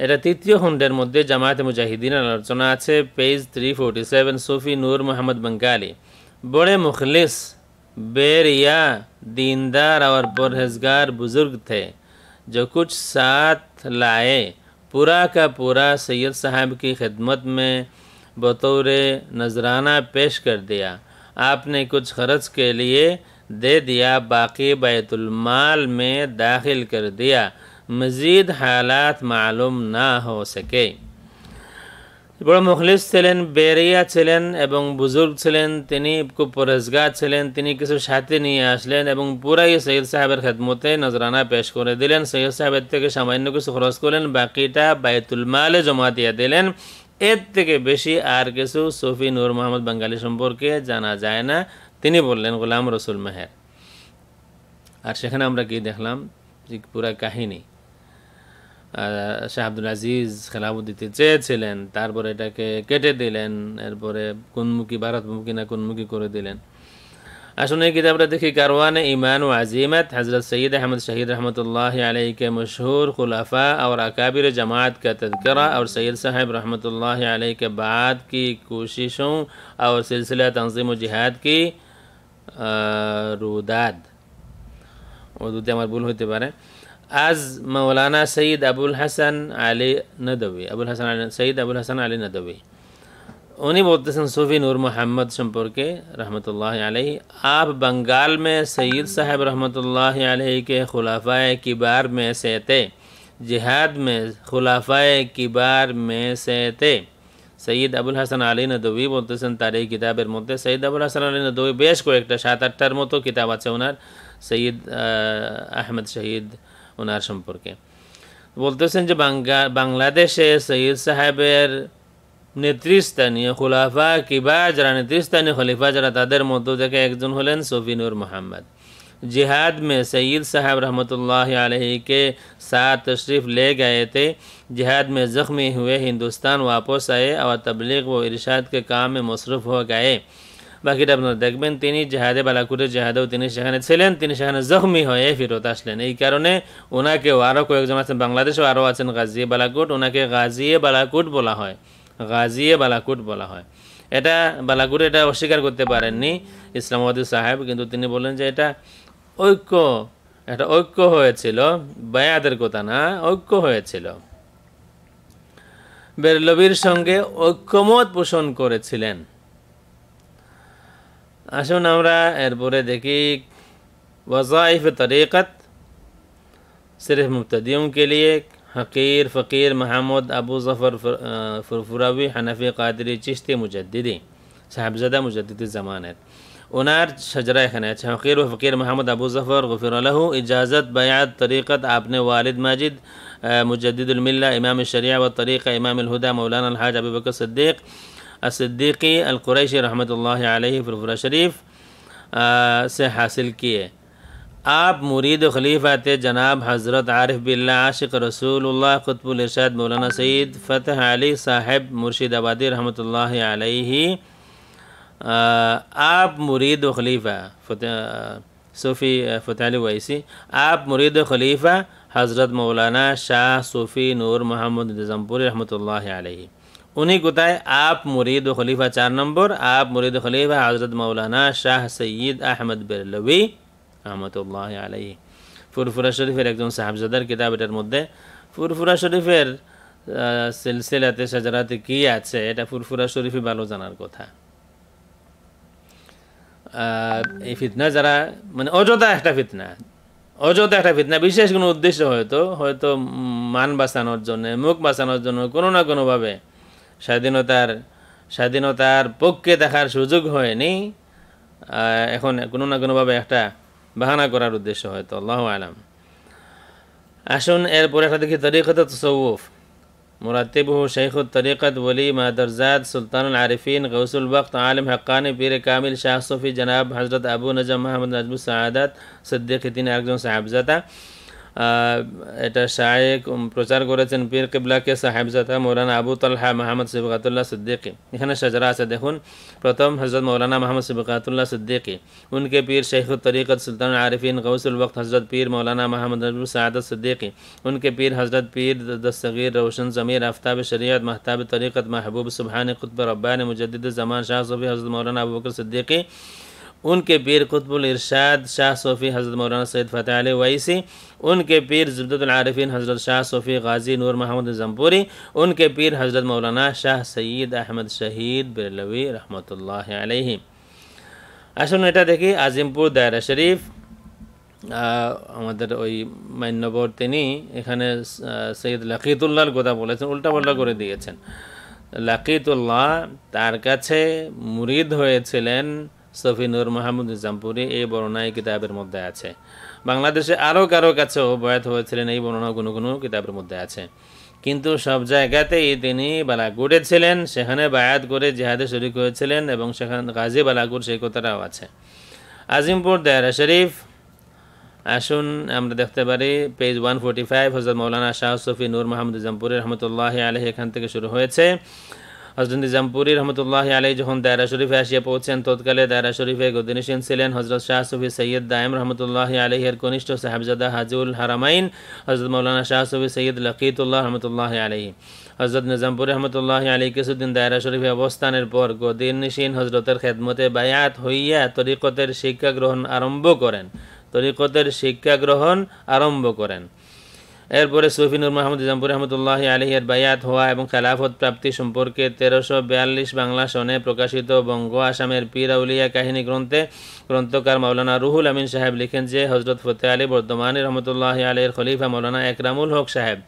رتیتوںڈیر مدے جماعت مجاہدین اور چناچے پیج تھری فورٹی سیون صوفی نور محمد بنگالی بڑے مخلص بیر یا دیندار اور پرہزگار بزرگ تھے جو کچھ ساتھ لائے پورا کا پورا سید صاحب کی خدمت میں بطور نذرانہ پیش کر دیا آپ نے کچھ خرچ کے لیے دے دیا باقی بیت المال میں داخل کر دیا মজিদ हालात মালুম না हो सके বড় মুখলিস ছিলেন বেরিয়া ছিলেন এবং বুজুর্গ ছিলেন তিনি খুব পরেজগার ছিলেন তিনি কিছু সাথে নিয়ে আসলেন এবং পুরাই সৈয়দ সাহেবের খেদমতে নজরানা পেশ করে দিলেন সৈয়দ সাহেবের থেকে সামান্য কিছু খরচ করলেন বাকিটা বায়তুল মালে জমা দিয়ে দিলেন এর থেকে বেশি আর কিছু সফি নূর মোহাম্মদ বাঙ্গালী সম্পর্কে জানা যায় না তিনি বললেন গোলাম রসুল মেহের আর সেখানে আমরা কি দেখলাম যে পুরা কাহিনী শাহ আব্দুল আজিজ খেলাফতিতে চেয়েছিলেন তারপরে এটাকে কেটে দিলেন এরপরে شاہیز خلاب الدی چلین اٹھے دلین کتابان ایمان وزیمت حضرت سید احمد شہید رحمۃ اللہ علیہ کے مشہور خلافہ اور اکابر جماعت کا تذکرہ اور سید صاحب رحمۃ اللہ علیہ کے بعد کی کوششوں اور سلسلہ تنظیم و جہاد کی رودادی আমার ভুল হইতে পারে از مولانا ابو ابوالحسن علی ندوی ابو الحسن سید ابو الحسن علی ندوی انہی بولتے سن صوفی نور محمد شمپور کے رحمۃ اللہ علیہ آپ بنگال میں سید صاحب رحمۃ اللہ علیہ کے خلافۂ کبار میں سے تھے جہاد میں خلافۂ کبار میں سے سید ابو ابوالحسن علی ندوی بولتے سن تاریخ کتاب مطلب ابو الحسن علی ندوی بیش کو ایک سات اٹھارم تو کتابات اچھا سے ہنر سید احمد سعید ওনার کے بولتے যে بنگلہ دیش سید صاحب نیتریستانی خلافہ کبا جرا نیتریستانی خلیفہ جرا تدر مدودہ کا ایک جن ہو لین سبین المحمد جہاد میں سید صاحب رحمۃ اللہ علیہ کے ساتھ تشریف لے گئے تھے جہاد میں زخمی ہوئے ہندوستان واپس آئے اور تبلیغ و ارشاد کے کام میں مصروف ہو گئے বাকিটা আপনারা দেখবেন তিনি জাহাদে বালাকুটে জাহাদেও তিনি সেখানে ছিলেন তিনি সেখানে জখমি হয়ে ফেরত আসলেন এই কারণে ওনাকেও আরও কয়েকজন আছেন বাংলাদেশেও আরও আছেন গাজিয়ে বালাকুট ওনাকে গাজিয়ে বালাকুট বলা হয় গাজিয়ে বালাকুট বলা হয় এটা বালাকুট এটা অস্বীকার করতে পারেননি ইসলামাবাদী সাহেব কিন্তু তিনি বলেন যে এটা ঐক্য একটা ঐক্য হয়েছিল বায়াদের কথা না ঐক্য হয়েছিল বেরলবির সঙ্গে ঐক্যমত পোষণ করেছিলেন আসুন আমরা এরপরে দেখি وظائف তরিকত صرف مبتدئوں کے لیے حقیر فقیر محمود ابو ظفر فرفراوی حنفی قادری چشتی مجددی صاحبزادہ مجدد زمان ہے اونار شجرہ خانہ اچھا حقیر و فقیر محمد ابو ظفر غفر له اجازت بیعت طریقت آپ نے والد ماجد مجدد الملہ امام الشریعہ و طریقہ امام الہدى مولانا الحاج ابو بکر صدیق الصدیقی القریشی رحمۃ اللہ علیہ فرفر شریف آه، سے حاصل کیے آپ مرید و خلیفہ تھے جناب حضرت عارف باللہ عاشق رسول اللہ قطب الرشاد مولانا سید فتح علی صاحب مرشد آبادی رحمۃ اللہ علیہ آپ مرید و خلیفہ فتح صوفی فتح علی ویسی آپ مرید و خلیفہ حضرت مولانا شاہ صوفی نور محمد نظام پوری رحمۃ اللہ علیہ উনি কোথায় আপ মুরিদ খলিফা চার নম্বর আপ মুরিদ খলিফা হজরত মৌলানা শাহ সঈদ আহমদ বেরলবি রহমতুল্লাহ আলাই ফুরফুরা শরীফের একজন সাহাবজাদার কিতাব এটার মধ্যে ফুরফুরা শরীফের সিলসিলাতে সাজারাতে কি আছে এটা ফুরফুরা শরীফে ভালো জানার কথা এই ফিতনা যারা মানে অযথা একটা ফিতনা অযথা একটা ফিতনা বিশেষ কোনো উদ্দেশ্য হয়তো হয়তো মান বাঁচানোর জন্য মুখ বাঁচানোর জন্য কোনো না কোনোভাবে স্বাধীনতার স্বাধীনতার পক্ষে দেখার সুযোগ হয়নি এখন কোনো না কোনোভাবে একটা বাহানা করার উদ্দেশ্য হয়তো আল্লাহ আলাম আসুন এরপরে একটা দেখি তরিকত তসৌফ মুরাতিবহু শেখ তরিকত বলি মাদরজাদ সুলতান আরিফিন গৌসুল বখত আলম হকানি পীর কামিল শাহ সফি জনাব হজরত আবু নজম মাহমুদ নাজবু সাহাদ সদ্দিক তিনি একজন সাহাবজাদা এটা শায়েক প্রচার করেছেন পীর কেবলাকে সাহেবজাদা মৌলানা আবু তাল্হা মাহমদ সিবকাতুল্লাহ সিদ্দিকি এখানে সাজরা আছে দেখুন প্রথম হজরত মৌলানা মাহমদ সিবকাতুল্লাহ সিদ্দিকি উনকে পীর শেখ তরিকত সুলতান আরিফিন গৌসুল वक्त हज़रत पीर मौलाना मोहम्मद अबू सदत सिद्दीकी उनके पीर हज़रत पीर दस्तगीर रोशन ज़मीर आफ्ताब शरीत महताब तरीक़त महबूब सुबहान कुतब रब्बान मुजद जमान शाह सूफ़ी हज़रत मौलाना अबू बकर सिद्दीकी उनके पीर कुतबुल इरशाद शाह सोफ़ी हज़रत मौलाना सैद फ़तेह अल वैसी उनके पीर जबदारफ़ीन हज़रत शाह सोफ़ी गाजी नूर महमद जमपूरी उनके पीर हज़रत मौलाना शाह सईद अहमद शहीद बिरलवी रहमतुल्लाह अलैहि আসুন এটা দেখি আজিমপুর দায়রা শরীফ আমাদের ওই মান্যবর তিনি এখানে সৈয়দ লাকিতুল্লাহর কথা বলেছেন উল্টাপাল্টা করে দিয়েছেন লাকিতুল্লাহ তার কাছে মুরিদ হয়েছিলেন সফিনুর মাহমুদ নিজামপুরি এই বর্ণনায় কিতাবের মধ্যে আছে বাংলাদেশে আরও কারো কাছেও বয়াত হয়েছিলেন এই বর্ণনা কোনো কোনো কিতাবের মধ্যে আছে কিন্তু সব জায়গাতেই তিনি বালাগুড়ে ছিলেন সেখানে বায়াত করে জেহাদে শরিক হয়েছিলেন এবং সেখানে গাজী বালাগুর সেই কথাটাও আছে আজিমপুর দেয়ারা শরীফ আসুন আমরা দেখতে পারি পেজ ওয়ান ফোর্টি ফাইভ হজরত মৌলানা শাহ সফি নূর মাহমুদ জামপুরি রহমতুল্লাহ আলহী এখান থেকে শুরু হয়েছে হজরত নিজামপুরি রহমতুল্লাহ আলী যখন দায়রা শরীফে আসিয়া পৌঁছেন তৎকালে দায়রা শরীফে গদিনিসীন ছিলেন হজরত শাহ সুফি সৈয়দ দায়েম রহমতুল্লাহ আলহের কনিষ্ঠ সাহেবজাদা হাজুল হারামাইন হজরত মৌলানা শাহ সুফি সৈয়দ লকিতুল্লাহ রহমতুল্লাহ আলহী হজরত নিজামপুর রহমতুল্লাহ আলী কিছুদিন দায়রা শরীফে অবস্থানের পর গদিনিসীন হজরতের খেদমতে বায়াত হইয়া তরিকতের শিক্ষা গ্রহণ আরম্ভ করেন তরিকতের শিক্ষা গ্রহণ আরম্ভ করেন এরপরে সৈফিনুর মাহমুদ ইজামপুর রহমতুল্লাহ আলহিয়ার বায়াত হওয়া এবং খেলাফত প্রাপ্তি সম্পর্কে তেরোশো বিয়াল্লিশ বাংলা সনে প্রকাশিত বঙ্গ আসামের পীর আউলিয়া কাহিনী গ্রন্থে গ্রন্থকার মৌলানা রুহুল আমিন সাহেব লিখেন যে হজরত ফতে আলী বর্তমানে রহমতুল্লাহ আলহের খলিফা মৌলানা একরামুল হক সাহেব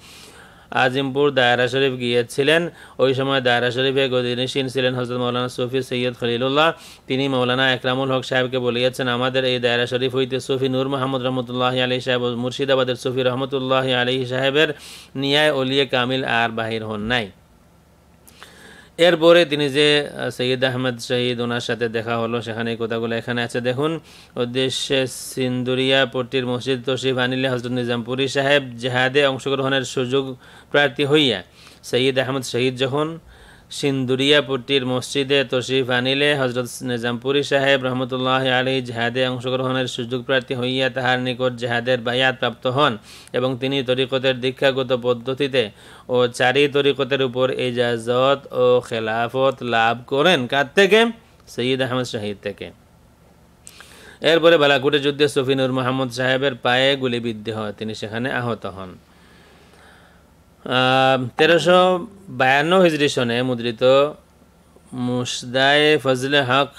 আজিমপুর দায়রা শরীফ গিয়েছিলেন ওই সময় দায়রা শরীফে গদিনিসীন ছিলেন হজরত মৌলানা সুফি সৈয়দ খলিলুল্লাহ তিনি মৌলানা একরামুল হক সাহেবকে বলিয়েছেন আমাদের এই দায়রা শরীফ হইতে সুফি নূর মাহমুদ রহমতুল্লাহ আলী সাহেব মুর্শিদাবাদের সুফি রহমতুল্লাহ আলী সাহেবের নিয়ায় অলিয়ে কামিল আর বাহির হন নাই এরপরে তিনি যে সৈয়দ আহমেদ শহীদ ওনার সাথে দেখা হলো সেখানে এই কথাগুলো এখানে আছে দেখুন উদ্দেশ্যে সিন্দুরিয়া পট্টির মসজিদ তশিফ আনিলে হজরত নিজামপুরী সাহেব জেহাদে অংশগ্রহণের সুযোগ প্রার্থী হইয়া সৈয়দ আহমেদ শহীদ যখন সিন্দুরিয়াপট্টির মসজিদে তশিফ আনিলে হজরত নিজামপুরি সাহেব রহমতুল্লাহ আলী জেহাদে অংশগ্রহণের সুযোগ প্রার্থী হইয়া তাহার নিকট জেহাদের বায়াত প্রাপ্ত হন এবং তিনি তরিকতের দীক্ষাগত পদ্ধতিতে ও চারি তরিকতের উপর এজাজত ও খেলাফত লাভ করেন কার থেকে সৈয়দ আহমদ শাহিদ থেকে এরপরে বালাকুটে যুদ্ধে সফিনুর মোহাম্মদ সাহেবের পায়ে গুলিবিদ্ধ হয় তিনি সেখানে আহত হন তেরোশো বায়ান্ন হিজরি সনে মুদ্রিত মুসদায়ে ফজলে হক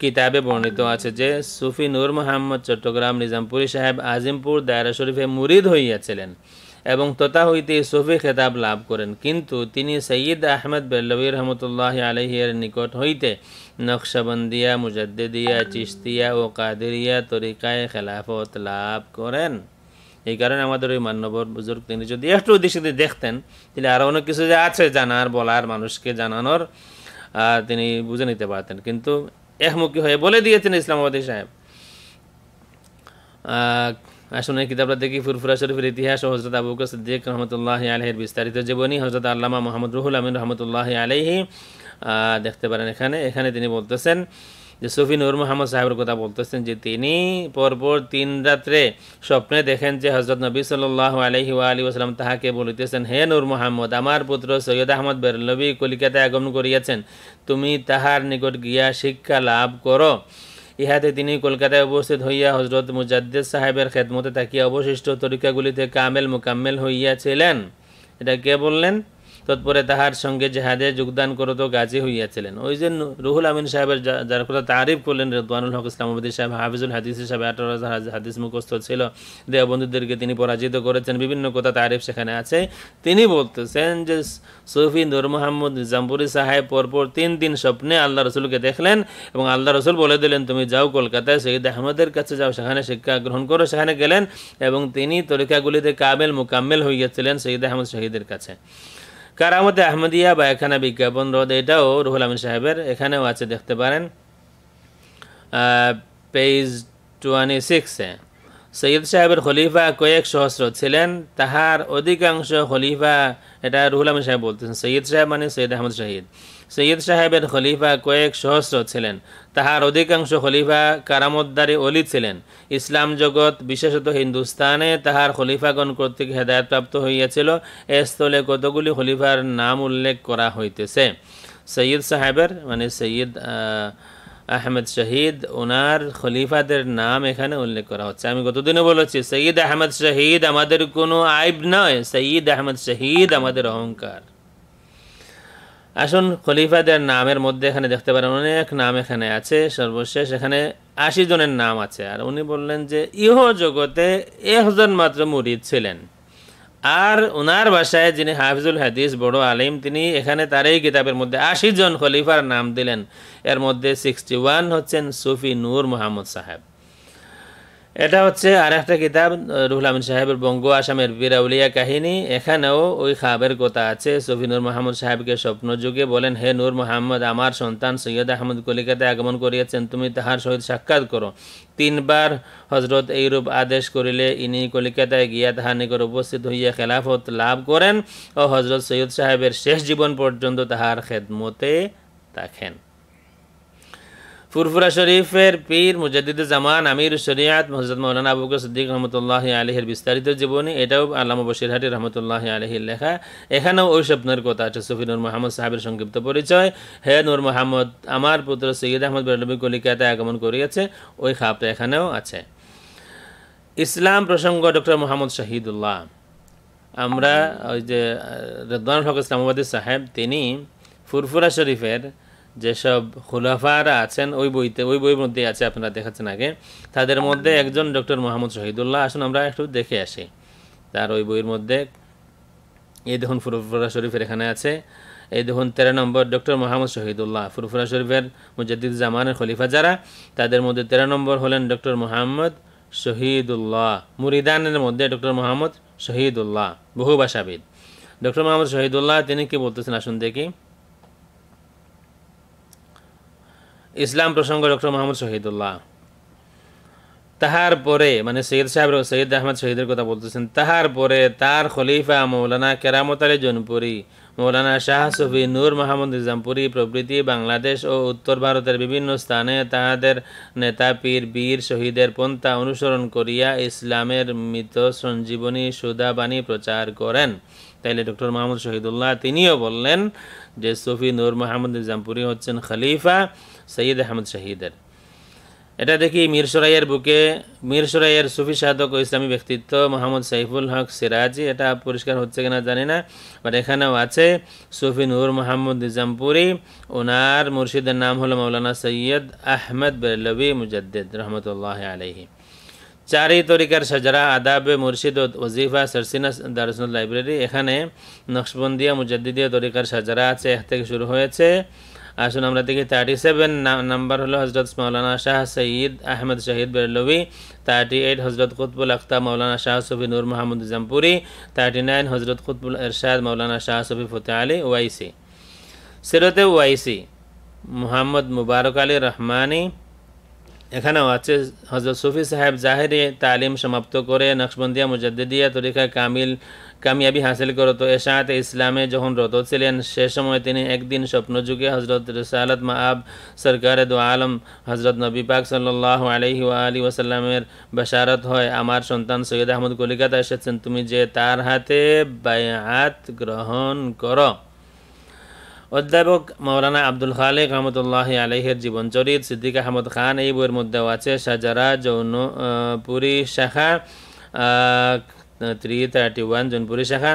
কিতাবে বর্ণিত আছে যে সুফি নূর মোহাম্মদ চট্টগ্রাম নিজামপুরি সাহেব আজিমপুর দায়রা শরীফে মুরিদ হইয়াছিলেন এবং তথা হইতে সুফি খেতাব লাভ করেন কিন্তু তিনি সৈয়দ আহমদ বেল্লবি রহমতুল্লাহ আলহিয়ার নিকট হইতে নকশবন্দিয়া মুজদ্দিয়া চিস্তিয়া ও কাদেরিয়া তরিকায় খেলাফত লাভ করেন এই কারণে আমাদের ওই মান্যবর বুজুর্গ তিনি যদি একটু দৃষ্টিতে দেখতেন তাহলে আরও অনেক কিছু যে আছে জানার বলার মানুষকে জানানোর তিনি বুঝে নিতে পারতেন কিন্তু একমুখী হয়ে বলে দিয়েছেন ইসলামাবাদী সাহেব আসুন এই কিতাবটা দেখি ফুরফুরা শরীফের ইতিহাস ও হজরত আবু সদ্দিক রহমতুল্লাহ আলহের বিস্তারিত জীবনী হজরত আল্লামা মোহাম্মদ রুহুল আমিন রহমতুল্লাহ আলহি দেখতে পারেন এখানে এখানে তিনি বলতেছেন যে সফি নূর মোহাম্মদ সাহেবের কথা বলতেছেন যে তিনি পরপর তিন রাত্রে স্বপ্নে দেখেন যে হজরত নবী সাল আলহি আলী আসলাম তাহাকে বলিতেছেন হে নূর মোহাম্মদ আমার পুত্র সৈয়দ আহমদ বেরলবী কলিকাতায় আগমন করিয়াছেন তুমি তাহার নিকট গিয়া শিক্ষা লাভ করো ইহাতে তিনি কলকাতায় উপস্থিত হইয়া হজরত মুজাদ্দেদ সাহেবের খেদমতে তাকিয়া অবশিষ্ট তরিকাগুলিতে কামেল মোকাম্মেল হইয়াছিলেন এটা কে বললেন তৎপরে তাহার সঙ্গে জেহাদে যোগদান তো গাজী হইয়াছিলেন ওই যে রুহুল আমিন সাহেবের যার কথা তারিফ করলেন রেদানুল হক ইসলামাবাদী সাহেব হাফিজুল হাদিস সাহেব আঠারো হাদিস মুখস্থ ছিল দেহবন্ধুদেরকে তিনি পরাজিত করেছেন বিভিন্ন কথা তারিফ সেখানে আছে তিনি বলতেছেন যে সুফি নুর মোহাম্মদ নিজামপুরি সাহেব পরপর তিন দিন স্বপ্নে আল্লাহ রসুলকে দেখলেন এবং আল্লাহ রসুল বলে দিলেন তুমি যাও কলকাতায় সঈদ আহমদের কাছে যাও সেখানে শিক্ষা গ্রহণ করো সেখানে গেলেন এবং তিনি তরিকাগুলিতে কাবেল মোকাম্মেল হইয়াছিলেন সঈদ আহমদ শহীদের কাছে কারামতে আহমদিয়া বা এখানে বিজ্ঞাপন রোদ এটাও রুহুল আমিন সাহেবের এখানেও আছে দেখতে পারেন পেজ টোয়েন্টি সিক্সে সৈয়দ সাহেবের খলিফা কয়েক সহস্র ছিলেন তাহার অধিকাংশ খলিফা এটা রুহুল আমিন সাহেব বলতেছেন সৈয়দ সাহেব মানে সৈয়দ আহমদ শাহিদ সৈয়দ সাহেবের খলিফা কয়েক সহস্র ছিলেন তাহার অধিকাংশ খলিফা কারামদ্দারি অলি ছিলেন ইসলাম জগৎ বিশেষত হিন্দুস্তানে তাহার খলিফাগণ কর্তৃক হেদায়তপ্রাপ্ত হইয়াছিল এ স্থলে কতগুলি খলিফার নাম উল্লেখ করা হইতেছে সৈয়দ সাহেবের মানে সৈয়দ আহমেদ শহীদ ওনার খলিফাদের নাম এখানে উল্লেখ করা হচ্ছে আমি গতদিনও বলেছি সঈদ আহমেদ শহীদ আমাদের কোনো আইব নয় সঈদ আহমেদ শহীদ আমাদের অহংকার আসুন খলিফাদের নামের মধ্যে এখানে দেখতে পারেন অনেক নাম এখানে আছে সর্বশেষ এখানে আশি জনের নাম আছে আর উনি বললেন যে ইহ জগতে একজন মাত্র মুরিদ ছিলেন আর ওনার বাসায় যিনি হাফিজুল হাদিস বড় আলিম তিনি এখানে তার এই কিতাবের মধ্যে আশি জন খলিফার নাম দিলেন এর মধ্যে সিক্সটি ওয়ান হচ্ছেন সুফি নূর মোহাম্মদ সাহেব এটা হচ্ছে আর একটা কিতাব রুহুল আমিন সাহেবের বঙ্গ আসামের বিরাউলিয়া কাহিনী এখানেও ওই খাবের কথা আছে সফিনুর মোহাম্মদ সাহেবকে স্বপ্ন যুগে বলেন হে নূর মোহাম্মদ আমার সন্তান সৈয়দ আহমদ কলিকাতায় আগমন করিয়াছেন তুমি তাহার সহিত সাক্ষাৎ করো তিনবার হজরত এইরূপ আদেশ করিলে ইনি কলিকাতায় গিয়া তাহার নিকট উপস্থিত হইয়া খেলাফত লাভ করেন ও হজরত সৈয়দ সাহেবের শেষ জীবন পর্যন্ত তাহার খেদমতে থাকেন ফুরফুরা শরীফের পীর মুজাদ্দিদ জামান আমির শরিয়াত হজরত মৌলানা আবুক সিদ্দিক রহমতুল্লাহ আলহের বিস্তারিত জীবনী এটাও আল্লামা বশিরহাটি রহমতুল্লাহ আলহির লেখা এখানেও ওই স্বপ্নের কথা আছে সুফি নূর মোহাম্মদ সাহেবের সংক্ষিপ্ত পরিচয় হে নূর মোহাম্মদ আমার পুত্র সৈয়দ আহমদ বেরলবী কলিকাতায় আগমন করিয়াছে ওই খাপটা এখানেও আছে ইসলাম প্রসঙ্গ ডক্টর মোহাম্মদ শহীদুল্লাহ আমরা ওই যে রেদওয়ান হক ইসলামাবাদী সাহেব তিনি ফুরফুরা শরীফের যেসব খুলাফারা আছেন ওই বইতে ওই বইয়ের মধ্যে আছে আপনারা দেখাচ্ছেন আগে তাদের মধ্যে একজন ডক্টর মোহাম্মদ শহীদুল্লাহ আসুন আমরা একটু দেখে আসি তার ওই বইয়ের মধ্যে এই দেখুন ফুরফুরা শরীফের এখানে আছে এই দেখুন তেরো নম্বর ডক্টর মোহাম্মদ শহীদুল্লাহ ফুরফুরা শরীফের মুজাদ্দিদ জামানের খলিফা যারা তাদের মধ্যে তেরো নম্বর হলেন ডক্টর মোহাম্মদ শহীদুল্লাহ মুরিদানের মধ্যে ডক্টর মোহাম্মদ শহীদুল্লাহ বহু ভাষাবিদ ডক্টর মোহাম্মদ শহীদুল্লাহ তিনি কি বলতেছেন আসুন দেখি ইসলাম প্রসঙ্গ ডক্টর মাহমুদ শহীদুল্লাহ তাহার পরে মানে সৈয়দ সাহেব সৈয়দ আহমদ শহীদের কথা বলতেছেন তাহার পরে তার খলিফা মৌলানা কেরামত আলী জনপুরি মৌলানা শাহ সফি নূর মাহমুদ নিজামপুরি প্রভৃতি বাংলাদেশ ও উত্তর ভারতের বিভিন্ন স্থানে তাহাদের নেতা পীর বীর শহীদের পন্থা অনুসরণ করিয়া ইসলামের মৃত সঞ্জীবনী সুদাবাণী প্রচার করেন তাইলে ডক্টর মাহমুদ শহীদুল্লাহ তিনিও বললেন যে সফি নূর মাহমুদ নিজামপুরি হচ্ছেন খলিফা সৈয়দ আহমদ শহীদের এটা দেখি মিরসরাইয়ের বুকে মিরসরাইয়ের সুফি সাধক ও ইসলামী ব্যক্তিত্ব মোহাম্মদ সাইফুল হক সিরাজি এটা পরিষ্কার হচ্ছে কিনা জানি না বাট এখানেও আছে সুফি নূর মোহাম্মদ নিজামপুরি ওনার মুর্শিদের নাম হলো মৌলানা সৈয়দ আহমেদ বেরলবি মুজাদ্দিদ রহমতুল্লাহ আলহী চারি তরিকার সাজারা আদাবে মুর্শিদ ও ওজিফা সরসিনা দারসনুল লাইব্রেরি এখানে নকশবন্দিয়া মুজাদ্দিদিয়া তরিকার সাজারা আছে এক থেকে শুরু হয়েছে আসুন আমরা দেখি থার্টি সেভেন নাম্বার হলো হজরত মৌলানা শাহ সঈদ আহমেদ শহীদ বেরলভি থার্টি এইট হজরত কুতবুল আখতা মৌলানা শাহ সফি নূর মাহমুদ জামপুরি থার্টি নাইন হজরত কুতবুল এরশাদ মৌলানা শাহ সফি ফতে আলী ওয়াইসি সিরতে ওয়াইসি মোহাম্মদ মুবারক আলী রহমানি এখানেও আছে হজরত সুফি সাহেব জাহেরি তালিম সমাপ্ত করে নকশবন্দিয়া মুজাদ্দিয়া তরিকা কামিল কামিয়াবি হাসিল তো এশাতে ইসলামে যখন রত ছিলেন সে সময় তিনি একদিন স্বপ্নযুগে হজরত রসালত আব সরকার দু আলম হজরত নবী পাক সাল্লাহ আলহি আলী ওসাল্লামের বাসারত হয় আমার সন্তান সৈয়দ আহমদ কলিকাতা এসেছেন তুমি যে তার হাতে বায়াত গ্রহণ করো অধ্যাপক মৌলানা আব্দুল খালেক রহমতুল্লাহ আলহের জীবনচরিত সিদ্দিক আহমদ খান এই বইয়ের মধ্যেও আছে সাজারা পুরী শাখা থ্রি থার্টি ওয়ান জৌনপুরী শাখা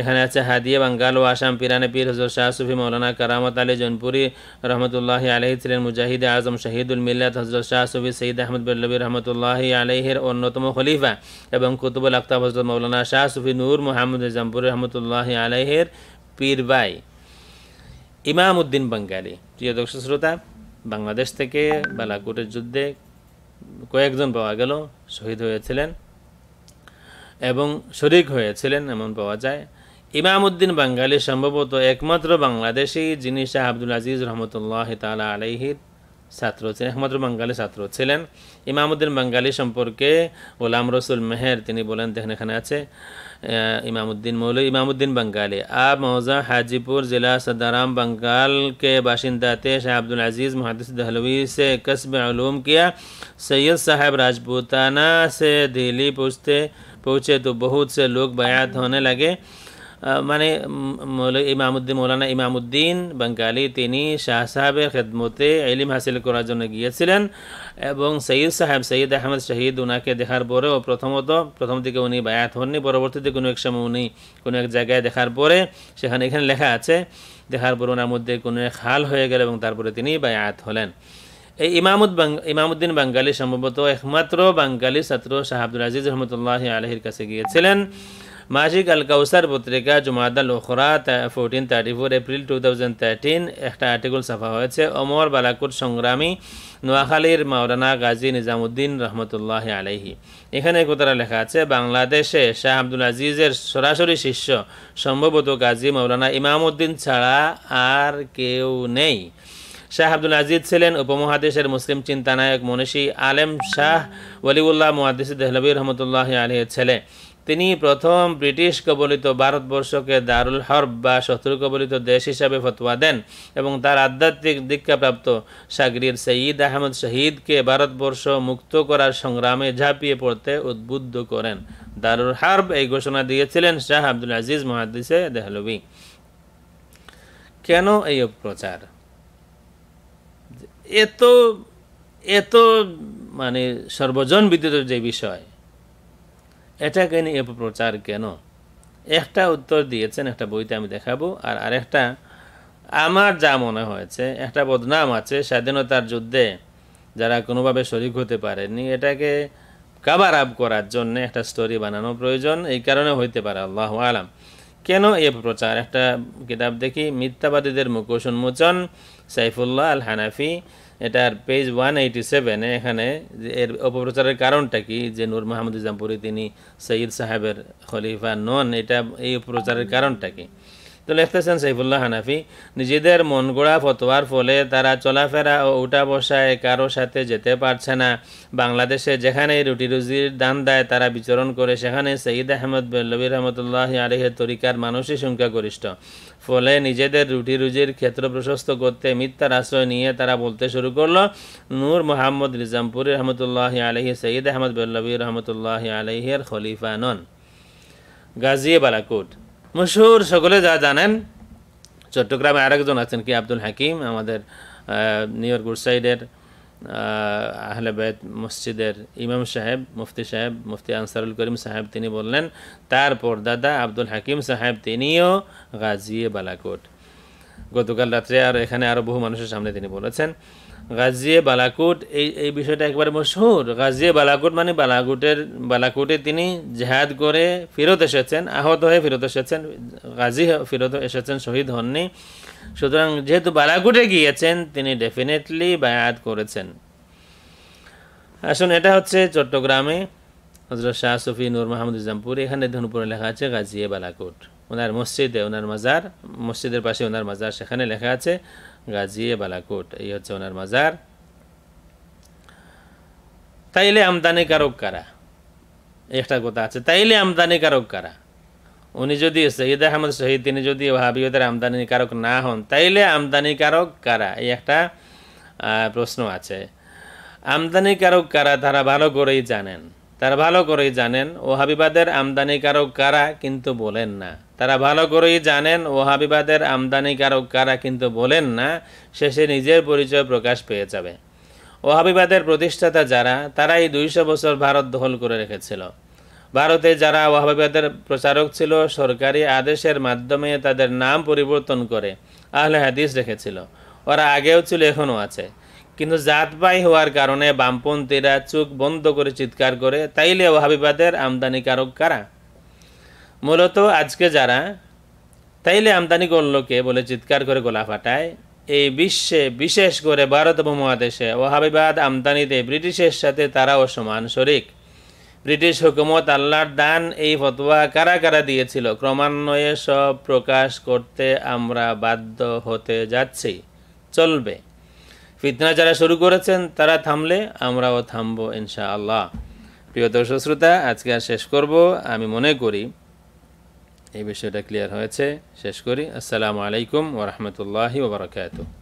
এখানে আছে হাদিয়া বাঙ্গাল ও আসাম পিরানে পীর হজর শাহ সুফি মৌলানা কারামত আলী জৌনপুরি রহমতুল্লাহ আলহী ছিলেন মুজাহিদ আজম শহীদুল মিল্লাত হজরত শাহ সুফি সঈদ আহমদ বল্লবী রহমতুল্লাহ আলহের অন্যতম খলিফা এবং কুতুবুল আক্তাব হজরত মৌলানা শাহ সুফি নূর মোহাম্মদ নিজামপুরি রহমতুল্লাহ আলহের পীর বাই ইমাম উদ্দিন বাঙ্গালি প্রিয় দর্শক শ্রোতা বাংলাদেশ থেকে বালাকোটের যুদ্ধে কয়েকজন পাওয়া গেল শহীদ হয়েছিলেন এবং শরিক হয়েছিলেন এমন পাওয়া যায় ইমাম উদ্দিন বাঙ্গালী সম্ভবত একমাত্র বাংলাদেশি যিনি শাহ আব্দুল আজিজ রহমতুল্লাহ তালা আলহির چھوڑوں چلے احمد البنگالی چاتروں چلین امام الدین بنگالی سمپر کے غلام رسول مہر تین بولیں دیکھنے کھانا چھ امام الدین مولو امام الدین بنگالی آپ موضوع حاجی پور ضلع سدارام بنگال کے باشندہ تھے شاہ عبدالعزیز محدود دہلوی سے کسب علوم کیا سید صاحب راجپوتانہ سے دہلی پوچھتے پوچھے تو بہت سے لوگ بیعت ہونے لگے মানে ইমামুদ্দিন মৌলানা ইমামুদ্দিন বাঙ্গালী তিনি শাহ সাহেবের খেদমতে এলিম হাসিল করার জন্য গিয়েছিলেন এবং সৈয়দ সাহেব সৈয়দ আহমেদ শহীদ ওনাকে দেখার পরেও প্রথমত প্রথম দিকে উনি বায়াত হননি পরবর্তীতে কোনো এক সময় উনি কোনো এক জায়গায় দেখার পরে সেখানে এখানে লেখা আছে দেখার পর ওনার মধ্যে কোনো এক হাল হয়ে গেল এবং তারপরে তিনি বায়াত হলেন এই ইমামুদ ইমামুদ্দিন বাঙ্গালী সম্ভবত একমাত্র বাঙ্গালী ছাত্র শাহ আব্দুল আজিজ রহমতুল্লাহ আলহির কাছে গিয়েছিলেন मासिक কাউসার পত্রিকা জুমাদাল उखरा fourteen thirty four April two thousand thirteen একটা আর্টিকেল ছাপা হয়েছে অমর বালাকুট সংগ্রামী নোয়াখালীর মাওলানা গাজী নিজামুদ্দিন রহমতুল্লাহ আলহি এখানে কোথাটা লেখা আছে বাংলাদেশে শাহ আব্দুল আজিজের সরাসরি শিষ্য সম্ভবত গাজী মাওলানা ইমামউদ্দিন ছাড়া আর কেউ নেই শাহ আব্দুল আজিজ ছিলেন উপমহাদেশের মুসলিম চিন্তানায়ক মনীষী আলেম শাহ ওলিউল্লাহ মুহাদ্দিস দেহলবী রহমতুল্লাহ আলহের ছেলে তিনি প্রথম ব্রিটিশ কবলিত ভারতবর্ষকে দারুল হর্ব বা শত্রু কবলিত দেশ হিসাবে ফতোয়া দেন এবং তার আধ্যাত্মিক দীক্ষাপ্রাপ্ত সাগরির সঈদ আহমদ শহীদকে ভারতবর্ষ মুক্ত করার সংগ্রামে ঝাঁপিয়ে পড়তে উদ্বুদ্ধ করেন দারুল হার্ব এই ঘোষণা দিয়েছিলেন শাহ আব্দুল আজিজ মহাদিসে দেহলবি কেন এই অপপ্রচার এত এত মানে সর্বজন বিদ্যুৎ যে বিষয় এটাকে নিয়ে অপপ্রচার কেন একটা উত্তর দিয়েছেন একটা বইতে আমি দেখাবো আর আরেকটা আমার যা মনে হয়েছে একটা বদনাম আছে স্বাধীনতার যুদ্ধে যারা কোনোভাবে শরিক হতে পারেনি এটাকে কাবার আপ করার জন্য একটা স্টোরি বানানো প্রয়োজন এই কারণে হইতে পারে আল্লাহ আলাম কেন এ প্রচার একটা কিতাব দেখি মিথ্যাবাদীদের মুখোশ উন্মোচন সাইফুল্লাহ আল হানাফি এটার পেজ ওয়ান এইটি সেভেনে এখানে এর অপপ্রচারের কারণটা কি যে নূর মাহমুদ ইজামপুরি তিনি সঈদ সাহেবের খলিফা নন এটা এই অপপ্রচারের কারণটা কি তো লিখতেছেন সাইফুল্লাহ হানাফি নিজেদের মন গোড়া ফতোয়ার ফলে তারা চলাফেরা ও উঠা বসায় কারো সাথে যেতে পারছে না বাংলাদেশে যেখানে রুটি রুজির দান দেয় তারা বিচরণ করে সেখানে সঈদ আহমদ বেল্লবী রহমতুল্লাহ আলহের তরিকার মানুষই সংখ্যাগরিষ্ঠ ফলে নিজেদের রুটি রুজির ক্ষেত্র প্রশস্ত করতে মিথ্যার আশ্রয় নিয়ে তারা বলতে শুরু করল নূর মোহাম্মদ নিজামপুরি রহমতুল্লাহ আলহি সঈদ আহমদ বেল্লবী রহমতুল্লাহ আলহের খলিফা নন গাজিয়ে বালাকুট মশুর সকলে যা জানেন চট্টগ্রামে আরেকজন আছেন কি আব্দুল হাকিম আমাদের নিউ ইয়র্ক গুড আহলেবেদ মসজিদের ইমাম সাহেব মুফতি সাহেব মুফতি আনসারুল করিম সাহেব তিনি বললেন তার পরদাদা আব্দুল হাকিম সাহেব তিনিও গাজিয়ে বালাকোট গতকাল রাত্রে আর এখানে আরও বহু মানুষের সামনে তিনি বলেছেন গাজিয়ে বালাকুট এই এই বিষয়টা একবারে মশহুর গাজিয়ে বালাকুট মানে বালাকুটের বালাকুটে তিনি জেহাদ করে ফেরত এসেছেন আহত হয়ে ফেরত এসেছেন গাজী ফেরত এসেছেন শহীদ হননি সুতরাং যেহেতু বালাকুটে গিয়েছেন তিনি ডেফিনেটলি বায়াত করেছেন আসুন এটা হচ্ছে চট্টগ্রামে হজরত শাহ সফি নূর মাহমুদ ইজামপুর এখানে ধনুপুরে লেখা আছে গাজিয়ে বালাকুট ওনার মসজিদে ওনার মাজার মসজিদের পাশে ওনার মাজার সেখানে লেখা আছে গাজিয়ে বালাকোট এই হচ্ছে ওনার মাজার তাইলে আমদানি কারক কারা একটা কথা আছে তাইলে আমদানি কারক কারা উনি যদি সঈদ আহমদ শহীদ তিনি যদি ভাবিওদের আমদানি কারক না হন তাইলে আমদানি কারক কারা এই একটা প্রশ্ন আছে আমদানি কারক কারা তারা ভালো করেই জানেন তারা ভালো করেই জানেন ও আমদানি কারক কারা কিন্তু বলেন না তারা ভালো করেই জানেন ওহাবিবাদের আমদানিকারক কারা কিন্তু বলেন না শেষে নিজের পরিচয় প্রকাশ পেয়ে যাবে ওহাবিবাদের প্রতিষ্ঠাতা যারা তারাই দুইশো বছর ভারত দখল করে রেখেছিল ভারতে যারা ওয়াহাবিবাদের প্রচারক ছিল সরকারি আদেশের মাধ্যমে তাদের নাম পরিবর্তন করে আহলে হাদিস রেখেছিল ওরা আগেও ছিল এখনও আছে কিন্তু জাতবাই হওয়ার কারণে বামপন্থীরা চোখ বন্ধ করে চিৎকার করে তাইলে আমদানি আমদানিকারক কারা মূলত আজকে যারা তাইলে আমদানি করলোকে বলে চিৎকার করে গোলা ফাটায় এই বিশ্বে বিশেষ করে ভারত মহাদেশে ওহাবিবাদ আমদানিতে ব্রিটিশের সাথে তারাও সমান শরিক ব্রিটিশ হুকুমত আল্লাহর দান এই ফতোয়া কারা কারা দিয়েছিল ক্রমান্বয়ে সব প্রকাশ করতে আমরা বাধ্য হতে যাচ্ছি চলবে ফিতনা যারা শুরু করেছেন তারা থামলে আমরাও থামব ইনশা আল্লাহ প্রিয় দর্শক শ্রোতা আজকে আর শেষ করব আমি মনে করি এই বিষয়টা ক্লিয়ার হয়েছে শেষ করি আসসালামু আলাইকুম ওরহমতুল্লাহি ওবরাকাতু